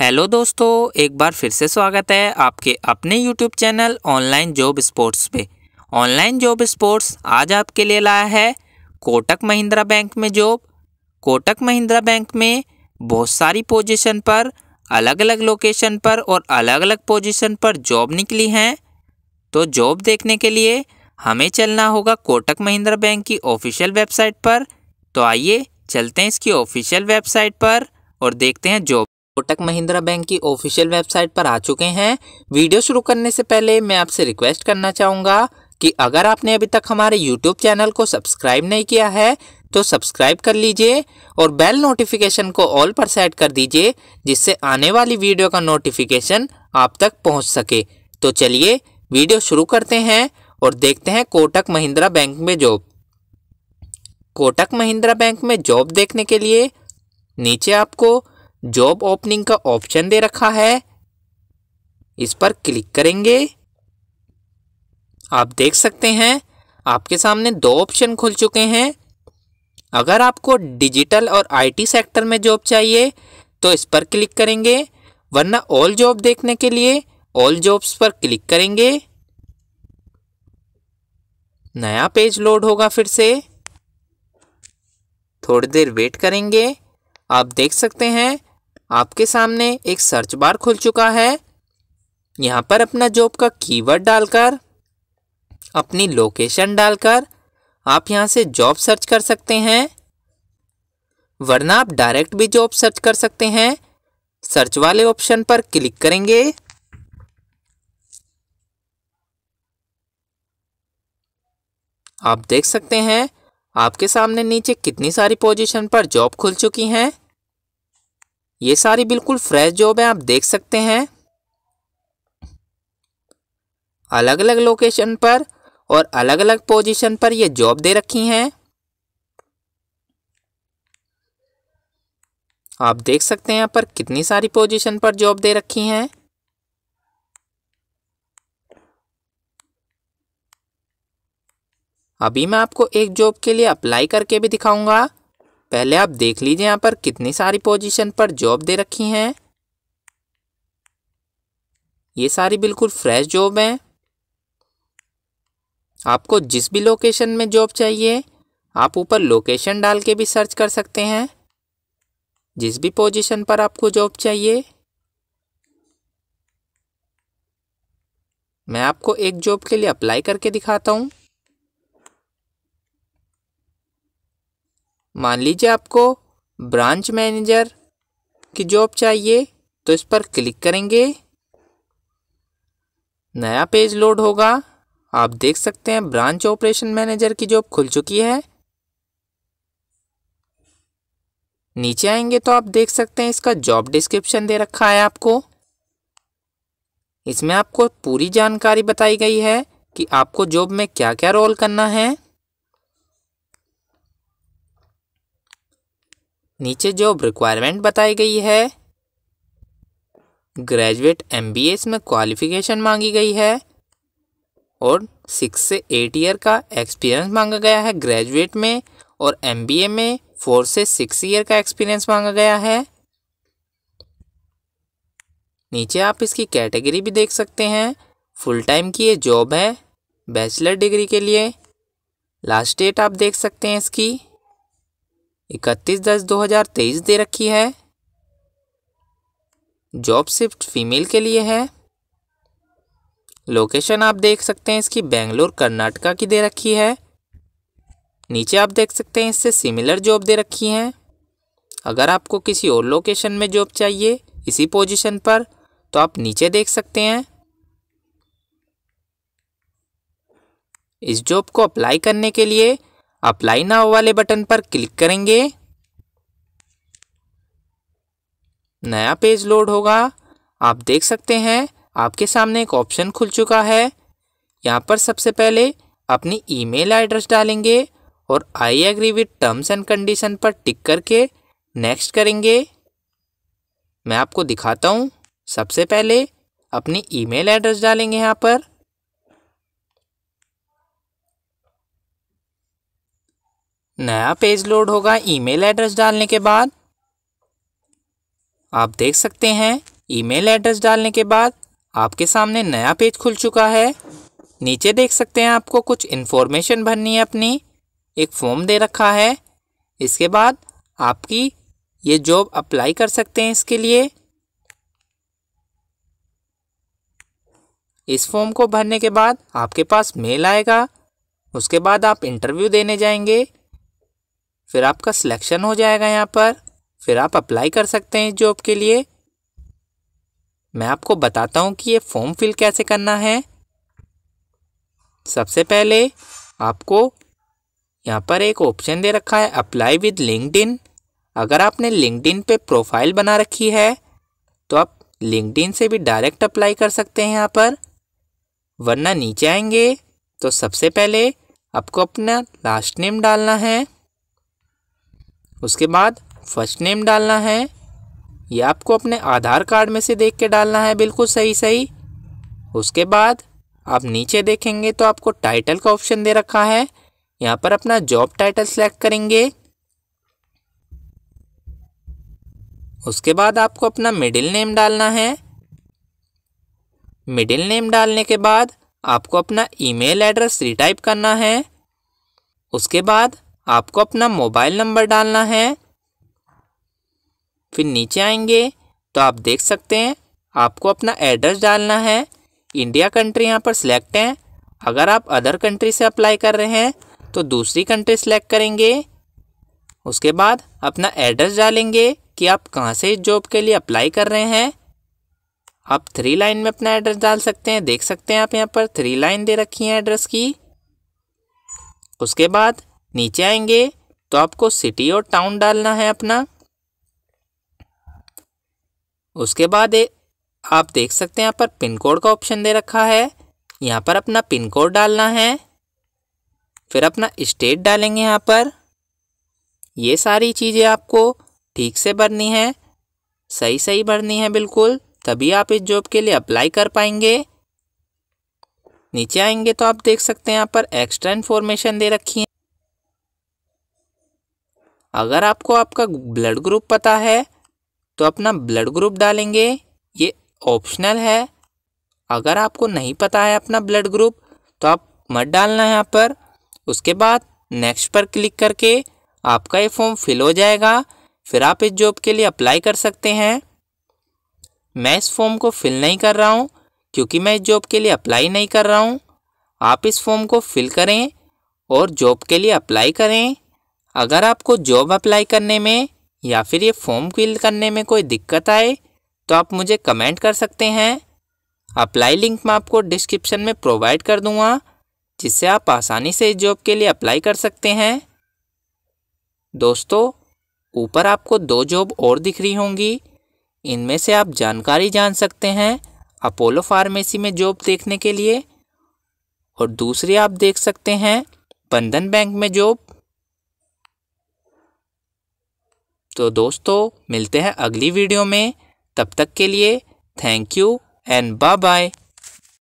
hello दोस्तों एक बार फिर से स्वागत है आपके अपने YouTube channel online job sports पे ऑनलाइन जॉब स्पोर्ट्स आज आपके लिए लाया है कोटक महिंद्रा बैंक में जॉब कोटक महिंद्रा बैंक में बहुत सारी पोजीशन पर अलग अलग लोकेशन पर और अलग अलग पोजीशन पर जॉब निकली हैं तो जॉब देखने के लिए हमें चलना होगा कोटक महिंद्रा बैंक की ऑफिशियल वेबसाइट पर तो आइए चलते हैं इसकी ऑफिशियल वेबसाइट पर और देखते हैं जॉब कोटक महिंद्रा बैंक की ऑफिशियल वेबसाइट पर आ चुके हैं वीडियो शुरू करने से पहले मैं आपसे रिक्वेस्ट करना चाहूँगा कि अगर आपने अभी तक हमारे यूट्यूब चैनल को सब्सक्राइब नहीं किया है तो सब्सक्राइब कर लीजिए और बेल नोटिफिकेशन को ऑल पर सेट कर दीजिए जिससे आने वाली वीडियो का नोटिफिकेशन आप तक पहुँच सके तो चलिए वीडियो शुरू करते हैं और देखते हैं कोटक महिंद्रा बैंक में जॉब कोटक महिंद्रा बैंक में जॉब देखने के लिए नीचे आपको जॉब ओपनिंग का ऑप्शन दे रखा है इस पर क्लिक करेंगे आप देख सकते हैं आपके सामने दो ऑप्शन खुल चुके हैं अगर आपको डिजिटल और आईटी सेक्टर में जॉब चाहिए तो इस पर क्लिक करेंगे वरना ऑल जॉब देखने के लिए ऑल जॉब्स पर क्लिक करेंगे नया पेज लोड होगा फिर से थोड़ी देर वेट करेंगे आप देख सकते हैं आपके सामने एक सर्च बार खुल चुका है यहाँ पर अपना जॉब का कीवर्ड डालकर अपनी लोकेशन डालकर आप यहाँ से जॉब सर्च कर सकते हैं वरना आप डायरेक्ट भी जॉब सर्च कर सकते हैं सर्च वाले ऑप्शन पर क्लिक करेंगे आप देख सकते हैं आपके सामने नीचे कितनी सारी पोजीशन पर जॉब खुल चुकी हैं ये सारी बिल्कुल फ्रेश जॉब है आप देख सकते हैं अलग अलग लोकेशन पर और अलग अलग पोजीशन पर ये जॉब दे रखी हैं आप देख सकते हैं यहाँ पर कितनी सारी पोजीशन पर जॉब दे रखी हैं अभी मैं आपको एक जॉब के लिए अप्लाई करके भी दिखाऊंगा पहले आप देख लीजिए यहाँ पर कितनी सारी पोजीशन पर जॉब दे रखी हैं ये सारी बिल्कुल फ्रेश जॉब हैं आपको जिस भी लोकेशन में जॉब चाहिए आप ऊपर लोकेशन डाल के भी सर्च कर सकते हैं जिस भी पोजीशन पर आपको जॉब चाहिए मैं आपको एक जॉब के लिए अप्लाई करके दिखाता हूँ मान लीजिए आपको ब्रांच मैनेजर की जॉब चाहिए तो इस पर क्लिक करेंगे नया पेज लोड होगा आप देख सकते हैं ब्रांच ऑपरेशन मैनेजर की जॉब खुल चुकी है नीचे आएंगे तो आप देख सकते हैं इसका जॉब डिस्क्रिप्शन दे रखा है आपको इसमें आपको पूरी जानकारी बताई गई है कि आपको जॉब में क्या क्या रोल करना है नीचे जॉब रिक्वायरमेंट बताई गई है ग्रेजुएट एम बी एस में क्वालिफिकेशन मांगी गई है और सिक्स से एट ईयर का एक्सपीरियंस मांगा गया है ग्रेजुएट में और एम बी ए में फोर से सिक्स ईयर का एक्सपीरियंस मांगा गया है नीचे आप इसकी कैटेगरी भी देख सकते हैं फुल टाइम की ये जॉब है बैचलर डिग्री के लिए लास्ट डेट आप देख सकते हैं इसकी इकतीस दस दो हज़ार तेईस दे रखी है जॉब शिफ्ट फीमेल के लिए है लोकेशन आप देख सकते हैं इसकी बेंगलोर कर्नाटका की दे रखी है नीचे आप देख सकते हैं इससे सिमिलर जॉब दे रखी हैं अगर आपको किसी और लोकेशन में जॉब चाहिए इसी पोजीशन पर तो आप नीचे देख सकते हैं इस जॉब को अप्लाई करने के लिए अप्लाई नाव वाले बटन पर क्लिक करेंगे नया पेज लोड होगा आप देख सकते हैं आपके सामने एक ऑप्शन खुल चुका है यहाँ पर सबसे पहले अपनी ईमेल एड्रेस डालेंगे और I agree with terms and condition पर टिक करके नेक्स्ट करेंगे मैं आपको दिखाता हूँ सबसे पहले अपनी ईमेल एड्रेस डालेंगे यहाँ पर नया पेज लोड होगा ईमेल एड्रेस डालने के बाद आप देख सकते हैं ईमेल एड्रेस डालने के बाद आपके सामने नया पेज खुल चुका है नीचे देख सकते हैं आपको कुछ इन्फॉर्मेशन भरनी है अपनी एक फॉर्म दे रखा है इसके बाद आपकी ये जॉब अप्लाई कर सकते हैं इसके लिए इस फॉर्म को भरने के बाद आपके पास मेल आएगा उसके बाद आप इंटरव्यू देने जाएंगे फिर आपका सिलेक्शन हो जाएगा यहाँ पर फिर आप अप्लाई कर सकते हैं इस जॉब के लिए मैं आपको बताता हूँ कि ये फॉर्म फिल कैसे करना है सबसे पहले आपको यहाँ पर एक ऑप्शन दे रखा है अप्लाई विद लिंकड अगर आपने लिंकड पे प्रोफाइल बना रखी है तो आप लिंकड से भी डायरेक्ट अप्लाई कर सकते हैं यहाँ पर वरना नीचे आएंगे तो सबसे पहले आपको अपना लास्ट नेम डालना है उसके बाद फर्स्ट नेम डालना है ये आपको अपने आधार कार्ड में से देख के डालना है बिल्कुल सही सही उसके बाद आप नीचे देखेंगे तो आपको टाइटल का ऑप्शन दे रखा है यहाँ पर अपना जॉब टाइटल सेलेक्ट करेंगे उसके बाद आपको अपना मिडिल नेम डालना है मिडिल नेम डालने के बाद आपको अपना ईमेल एड्रेस रिटाइप करना है उसके बाद आपको अपना मोबाइल नंबर डालना है फिर नीचे आएंगे तो आप देख सकते हैं आपको अपना एड्रेस डालना है इंडिया कंट्री यहाँ पर सिलेक्ट है अगर आप अदर कंट्री से अप्लाई कर रहे हैं तो दूसरी कंट्री सेलेक्ट करेंगे उसके बाद अपना एड्रेस डालेंगे कि आप कहाँ से इस जॉब के लिए अप्लाई कर रहे हैं आप थ्री लाइन में अपना एड्रेस डाल सकते हैं देख सकते हैं आप यहाँ पर थ्री लाइन दे रखी है एड्रेस की उसके बाद नीचे आएंगे तो आपको सिटी और टाउन डालना है अपना उसके बाद आप देख सकते हैं यहाँ पर पिन कोड का ऑप्शन दे रखा है यहाँ पर अपना पिन कोड डालना है फिर अपना स्टेट डालेंगे यहाँ पर ये सारी चीज़ें आपको ठीक से भरनी है सही सही भरनी है बिल्कुल तभी आप इस जॉब के लिए अप्लाई कर पाएंगे नीचे आएंगे तो आप देख सकते हैं यहाँ पर एक्स्ट्रा इन्फॉर्मेशन दे रखी है अगर आपको आपका ब्लड ग्रुप पता है तो अपना ब्लड ग्रुप डालेंगे ये ऑप्शनल है अगर आपको नहीं पता है अपना ब्लड ग्रुप तो आप मत डालना यहाँ पर उसके बाद नेक्स्ट पर क्लिक करके आपका ये फॉर्म फिल हो जाएगा फिर आप इस जॉब के लिए अप्लाई कर सकते हैं मैं इस फॉर्म को फिल नहीं कर रहा हूँ क्योंकि मैं इस जॉब के लिए अप्लाई नहीं कर रहा हूँ आप इस फॉर्म को फिल करें और जॉब के लिए अप्लाई करें अगर आपको जॉब अप्लाई करने में या फिर ये फॉर्म फिल करने में कोई दिक्कत आए तो आप मुझे कमेंट कर सकते हैं अप्लाई लिंक मैं आपको डिस्क्रिप्शन में प्रोवाइड कर दूंगा जिससे आप आसानी से इस जॉब के लिए अप्लाई कर सकते हैं दोस्तों ऊपर आपको दो जॉब और दिख रही होंगी इनमें से आप जानकारी जान सकते हैं अपोलो फार्मेसी में जॉब देखने के लिए और दूसरी आप देख सकते हैं बंधन बैंक में जॉब तो दोस्तों मिलते हैं अगली वीडियो में तब तक के लिए thank you and bye bye